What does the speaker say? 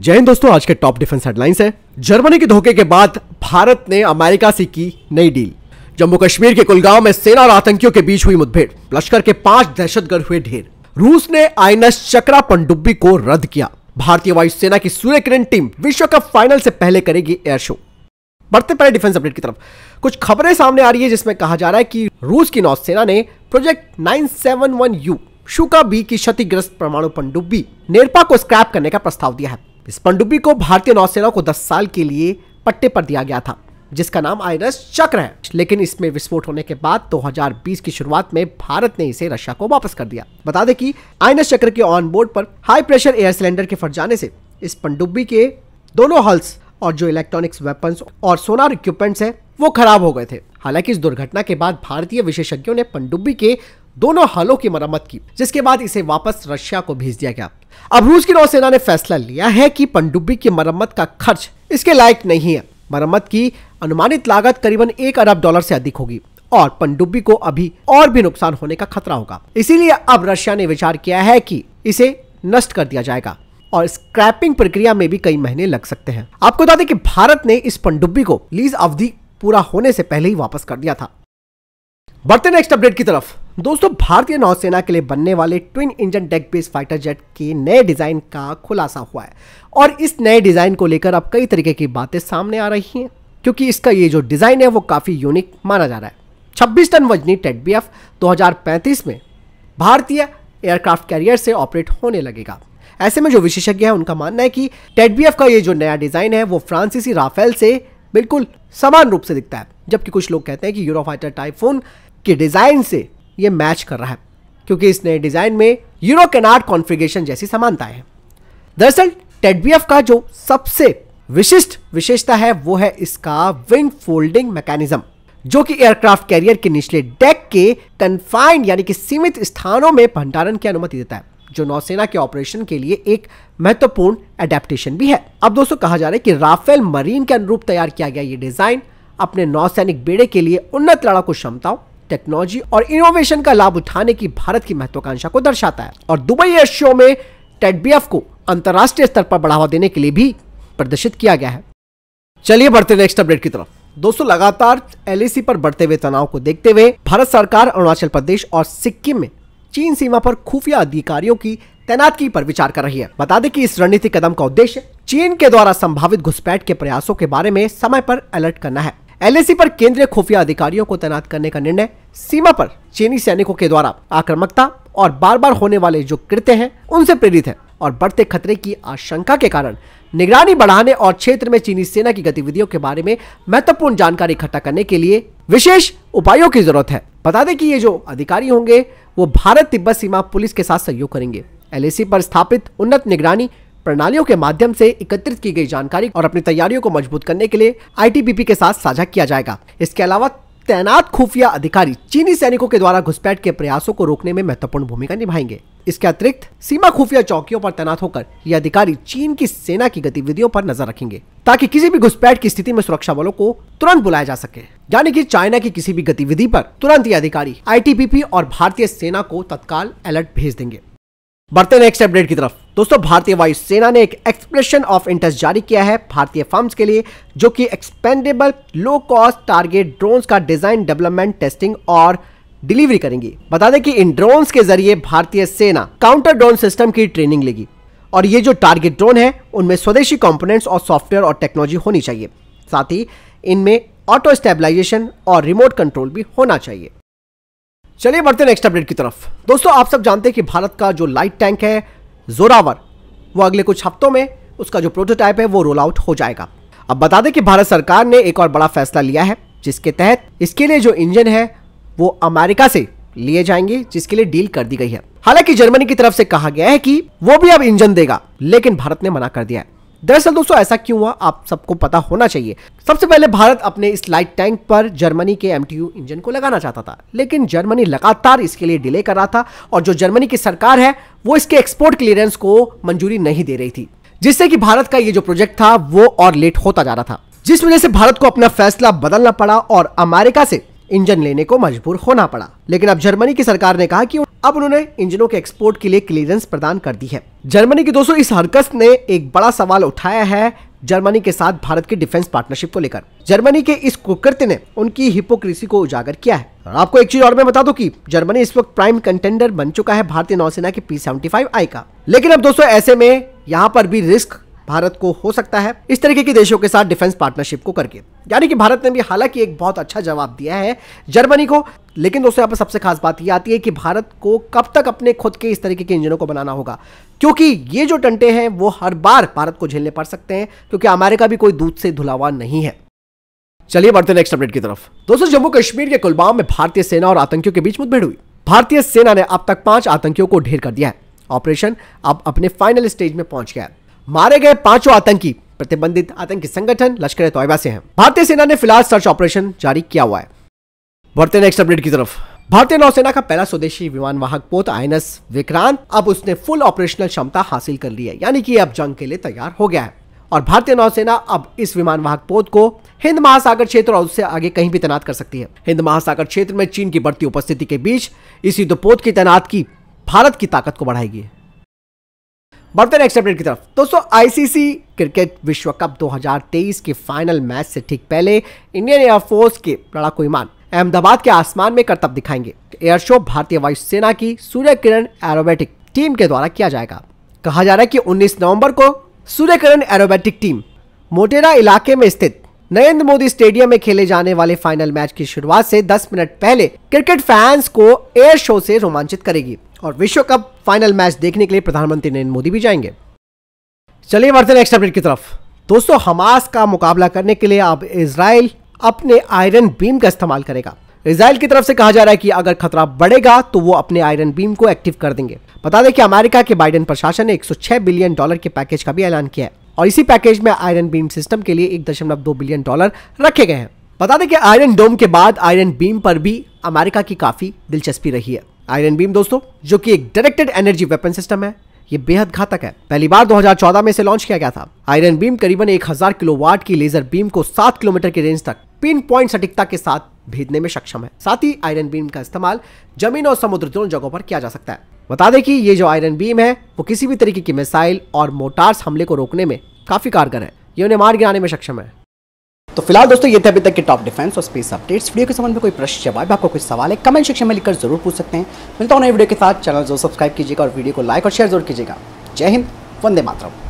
जय हिंद दोस्तों आज के टॉप डिफेंस हेडलाइंस है जर्मनी के धोखे के बाद भारत ने अमेरिका से की नई डील जम्मू कश्मीर के कुलगांव में सेना और आतंकियों के बीच हुई मुठभेड़ लश्कर के पांच दहशतगर्द हुए ढेर रूस ने आईनस चक्रा पनडुब्बी को रद्द किया भारतीय वायुसेना की सूर्य किरण टीम विश्व कप फाइनल से पहले करेगी एयर शो बढ़ते पहले डिफेंस अपडेट की तरफ कुछ खबरें सामने आ रही है जिसमें कहा जा रहा है कि रूस की नौसेना ने प्रोजेक्ट 971 यू शुका बी की क्षतिग्रस्त परमाणु पनडुब्बी नेरपा को स्क्रैप करने का प्रस्ताव दिया है इस पंडुब्बी को भारतीय नौसेना को 10 साल के लिए पट्टे पर दिया गया था जिसका नाम आईएनएस चक्र है लेकिन इसमें विस्फोट होने के बाद 2020 की शुरुआत में भारत ने इसे रशिया को वापस कर दिया बता दें कि आईएनएस चक्र के ऑन बोर्ड पर हाई प्रेशर एयर सिलेंडर के फट जाने से इस पंडुबी के दोनों हल्स और जो इलेक्ट्रॉनिक्स वेपन और सोनार इक्विपमेंट है वो खराब हो गए थे हालांकि इस दुर्घटना के बाद भारतीय विशेषज्ञों ने पंडुब्बी के दोनों हलों की मरम्मत की जिसके बाद इसे वापस रशिया को भेज दिया गया अब रूस की नौसेना ने फैसला लिया है कि पनडुब्बी की मरम्मत का खर्च इसके लायक नहीं है मरम्मत की अनुमानित लागत करीबन एक अरब डॉलर से अधिक होगी और पनडुब्बी को अभी और भी नुकसान होने का खतरा होगा इसीलिए अब रशिया ने विचार किया है कि इसे नष्ट कर दिया जाएगा और स्क्रैपिंग प्रक्रिया में भी कई महीने लग सकते हैं आपको बता दें कि भारत ने इस पनडुब्बी को लीज अवधि पूरा होने से पहले ही वापस कर दिया था बढ़ते नेक्स्ट अपडेट की तरफ दोस्तों भारतीय नौसेना के लिए बनने वाले twin engine deck base fighter jet के नए डिज़ाइन का खुलासा हुआ है और इस नए डिज़ाइन को लेकर अब कई तरीके की बातें सामने आ रही हैं क्योंकि इसका ये जो डिज़ाइन है वो काफ़ी यूनिक माना जा रहा है 26 टन वजनी टेडबीएफ 2035 में भारतीय एयरक्राफ्ट कैरियर से ऑपरेट होने लगेगा ऐसे में जो विशेषज्ञ है उनका मानना है कि बी का ये जो नया डिज़ाइन है वो फ्रांसीसी राफेल से बिल्कुल समान रूप से दिखता है जबकि कुछ लोग कहते हैं कि यूरोफाइटर टाइफोन के डिज़ाइन से ये मैच कर रहा है क्योंकि नए डिज़ाइन में यूरो कैनार्ड कॉन्फ़िगरेशन जैसी समानता है दरअसल टेडबीएफ का जो सबसे विशिष्ट विशेषता है वो है इसका विंग फोल्डिंग मैकेनिज्म जो कि एयरक्राफ्ट कैरियर के निचले डेक के कन्फाइंड यानी कि सीमित स्थानों में भंडारण की अनुमति देता है जो नौसेना के ऑपरेशन के लिए एक महत्वपूर्ण एडेप्टेशन भी है अब दोस्तों कहा जा रहा है कि राफेल मरीन के अनुरूप तैयार किया गया ये डिजाइन अपने नौसैनिक बेड़े के लिए उन्नत लड़ाकू क्षमताओं टेक्नोलॉजी और इनोवेशन का लाभ उठाने की भारत की महत्वाकांक्षा को दर्शाता है और दुबई एयर शो में टेटबीएफ को अंतर्राष्ट्रीय स्तर पर बढ़ावा देने के लिए भी प्रदर्शित किया गया है चलिए बढ़ते नेक्स्ट अपडेट की तरफ दोस्तों लगातार एलएसी पर बढ़ते हुए तनाव को देखते हुए भारत सरकार अरुणाचल प्रदेश और सिक्किम में चीन सीमा पर खुफिया अधिकारियों की तैनातगी पर विचार कर रही है बता दें कि इस रणनीतिक कदम का उद्देश्य चीन के द्वारा संभावित घुसपैठ के प्रयासों के बारे में समय पर अलर्ट करना है एलएसी पर केंद्रीय खुफिया अधिकारियों को तैनात करने का निर्णय सीमा पर चीनी सैनिकों के द्वारा आक्रमकता और बार बार होने वाले जो कृत्य हैं उनसे प्रेरित है और बढ़ते खतरे की आशंका के कारण निगरानी बढ़ाने और क्षेत्र में चीनी सेना की गतिविधियों के बारे में महत्वपूर्ण जानकारी इकट्ठा करने के लिए विशेष उपायों की जरूरत है बता दें कि ये जो अधिकारी होंगे वो भारत तिब्बत सीमा पुलिस के साथ सहयोग करेंगे एलएसी पर स्थापित उन्नत निगरानी प्रणालियों के माध्यम से एकत्रित की गई जानकारी और अपनी तैयारियों को मजबूत करने के लिए आईटीबीपी के साथ साझा किया जाएगा इसके अलावा तैनात खुफिया अधिकारी चीनी सैनिकों के द्वारा घुसपैठ के प्रयासों को रोकने में महत्वपूर्ण भूमिका निभाएंगे इसके अतिरिक्त सीमा खुफिया चौकियों पर तैनात होकर ये अधिकारी चीन की सेना की गतिविधियों पर नजर रखेंगे ताकि किसी भी घुसपैठ की स्थिति में सुरक्षा बलों को तुरंत बुलाया जा सके यानी कि चाइना की किसी भी गतिविधि पर तुरंत ये अधिकारी आईटीबीपी और भारतीय सेना को तत्काल अलर्ट भेज देंगे बढ़ते नेक्स्ट अपडेट की तरफ दोस्तों भारतीय वायुसेना ने एक एक्सप्रेशन ऑफ इंटरेस्ट जारी किया है भारतीय फार्म्स के लिए जो कि expendable low cost target drone का डिजाइन डेवलपमेंट टेस्टिंग और डिलीवरी करेंगी बता दें कि इन ड्रोन के जरिए भारतीय सेना काउंटर ड्रोन सिस्टम की ट्रेनिंग लेगी और ये जो टारगेट ड्रोन है उनमें स्वदेशी कंपोनेंट्स और सॉफ्टवेयर और टेक्नोलॉजी होनी चाहिए साथ ही इनमें ऑटो स्टेबलाइजेशन और रिमोट कंट्रोल भी होना चाहिए चलिए बढ़ते नेक्स्ट अपडेट की तरफ दोस्तों आप सब जानते हैं कि भारत का जो लाइट टैंक है जोरावर वो अगले कुछ हफ्तों में उसका जो प्रोटोटाइप है वो रोल आउट हो जाएगा अब बता दें कि भारत सरकार ने एक और बड़ा फैसला लिया है जिसके तहत इसके लिए जो इंजन है वो अमेरिका से लिए जाएंगे जिसके लिए डील कर दी गई है हालांकि जर्मनी की तरफ से कहा गया है कि वो भी अब इंजन देगा लेकिन भारत ने मना कर दिया है दरअसल दोस्तों ऐसा क्यों हुआ आप सबको पता होना चाहिए सबसे पहले भारत अपने इस लाइट टैंक पर जर्मनी के एम इंजन को लगाना चाहता था लेकिन जर्मनी लगातार इसके लिए डिले कर रहा था और जो जर्मनी की सरकार है वो इसके एक्सपोर्ट क्लियरेंस को मंजूरी नहीं दे रही थी जिससे कि भारत का ये जो प्रोजेक्ट था वो और लेट होता जा रहा था जिस वजह से भारत को अपना फैसला बदलना पड़ा और अमेरिका से इंजन लेने को मजबूर होना पड़ा लेकिन अब जर्मनी की सरकार ने कहा कि अब उन्होंने इंजनों के एक्सपोर्ट के लिए क्लियरेंस प्रदान कर दी है जर्मनी की दोस्तों इस हरकत ने एक बड़ा सवाल उठाया है जर्मनी के साथ भारत की डिफेंस पार्टनरशिप को लेकर जर्मनी के इस कुकृत्य ने उनकी हिपोक्रेसी को उजागर किया है और आपको एक चीज और मैं बता दूं कि जर्मनी इस वक्त प्राइम कंटेंडर बन चुका है भारतीय नौसेना के पी सेवेंटी आई का लेकिन अब दोस्तों ऐसे में यहाँ पर भी रिस्क भारत को हो सकता है इस तरीके के देशों के साथ डिफेंस पार्टनरशिप को करके यानी कि भारत ने भी हालांकि एक बहुत अच्छा जवाब दिया है जर्मनी को लेकिन दोस्तों यहाँ पर सबसे खास बात यह आती है कि भारत को कब तक अपने खुद के इस तरीके के इंजनों को बनाना होगा क्योंकि ये जो टंटे हैं वो हर बार भारत को झेलने पड़ सकते हैं क्योंकि अमेरिका भी कोई दूध से धुलावा नहीं है चलिए बढ़ते नेक्स्ट अपडेट की तरफ दोस्तों जम्मू कश्मीर के कुलबाम में भारतीय सेना और आतंकियों के बीच मुठभेड़ हुई भारतीय सेना ने अब तक पांच आतंकियों को ढेर कर दिया है ऑपरेशन अब अपने फाइनल स्टेज में पहुंच गया है मारे गए पांचों आतंकी प्रतिबंधित आतंकी संगठन लश्कर तोयबा से हैं भारतीय सेना ने फिलहाल सर्च ऑपरेशन जारी किया हुआ है बढ़ते नेक्स्ट अपडेट की तरफ भारतीय नौसेना का पहला स्वदेशी विमान वाहक पोत आईएनएस विक्रांत अब उसने फुल ऑपरेशनल क्षमता हासिल कर ली है यानी कि अब जंग के लिए तैयार हो गया है और भारतीय नौसेना अब इस विमान वाहक पोत को हिंद महासागर क्षेत्र और उससे आगे कहीं भी तैनात कर सकती है हिंद महासागर क्षेत्र में चीन की बढ़ती उपस्थिति के बीच इस पोत की तैनात की भारत की ताकत को बढ़ाएगी बढ़ते नेक्स्ट अपडेट की तरफ दोस्तों आईसीसी क्रिकेट विश्व कप 2023 के फाइनल मैच से ठीक पहले इंडियन एयरफोर्स के लड़ाकू विमान अहमदाबाद के आसमान में करतब दिखाएंगे एयर शो भारतीय वायुसेना की सूर्य किरण एरोबेटिक टीम के द्वारा किया जाएगा कहा जा रहा है कि 19 नवंबर को सूर्य किरण एरोबेटिक टीम मोटेरा इलाके में स्थित नरेंद्र मोदी स्टेडियम में खेले जाने वाले फाइनल मैच की शुरुआत से 10 मिनट पहले क्रिकेट फैंस को एयर शो से रोमांचित करेगी और विश्व कप फाइनल मैच देखने के लिए प्रधानमंत्री नरेंद्र मोदी भी जाएंगे चलिए बढ़ते नेक्स्ट अपडेट की तरफ दोस्तों हमास का मुकाबला करने के लिए अब इसराइल अपने आयरन बीम का इस्तेमाल करेगा इसराइल की तरफ से कहा जा रहा है कि अगर खतरा बढ़ेगा तो वो अपने आयरन बीम को एक्टिव कर देंगे बता दें कि अमेरिका के बाइडेन प्रशासन ने 106 बिलियन डॉलर के पैकेज का भी ऐलान किया है और इसी पैकेज में आयरन बीम सिस्टम के लिए एक दशमलव दो बिलियन डॉलर रखे गए हैं बता दें कि आयरन डोम के बाद आयरन बीम पर भी अमेरिका की काफी दिलचस्पी रही है आयरन बीम दोस्तों जो कि एक डायरेक्टेड एनर्जी वेपन सिस्टम है ये बेहद घातक है पहली बार 2014 में इसे लॉन्च किया गया था आयरन बीम करीबन 1000 किलोवाट की लेजर बीम को 7 किलोमीटर की रेंज तक पिन पॉइंट सटीकता के साथ भेजने में सक्षम है साथ ही आयरन बीम का इस्तेमाल जमीन और समुद्र दोनों जगहों पर किया जा सकता है बता दें कि ये जो आयरन बीम है वो किसी भी तरीके की मिसाइल और मोटार्स हमले को रोकने में काफी कारगर है ये उन्हें मार गिराने में सक्षम है तो फिलहाल दोस्तों ये थे अभी तक के टॉप डिफेंस और स्पेस अपडेट्स वीडियो के संबंध में कोई प्रश्न जवाब आपका कोई सवाल है कमेंट सेक्शन में लिखकर जरूर पूछ सकते हैं मिलता हूँ नए वीडियो के साथ चैनल जरूर सब्सक्राइब कीजिएगा और वीडियो को लाइक और शेयर जरूर कीजिएगा जय हिंद वंदे मातरम